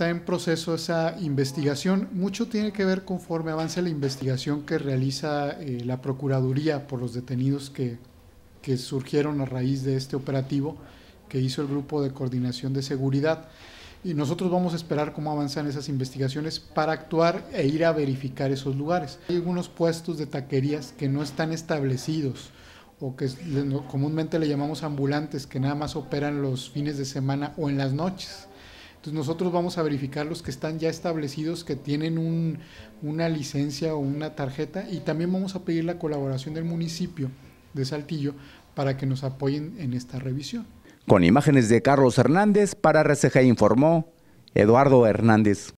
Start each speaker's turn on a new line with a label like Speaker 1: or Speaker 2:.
Speaker 1: está en proceso esa investigación. Mucho tiene que ver conforme avance la investigación que realiza eh, la Procuraduría por los detenidos que, que surgieron a raíz de este operativo que hizo el Grupo de Coordinación de Seguridad. Y nosotros vamos a esperar cómo avanzan esas investigaciones para actuar e ir a verificar esos lugares. Hay algunos puestos de taquerías que no están establecidos o que comúnmente le llamamos ambulantes, que nada más operan los fines de semana o en las noches. Entonces nosotros vamos a verificar los que están ya establecidos, que tienen una licencia o una tarjeta y también vamos a pedir la colaboración del municipio de Saltillo para que nos apoyen en esta revisión.
Speaker 2: Con imágenes de Carlos Hernández para RCG informó Eduardo Hernández.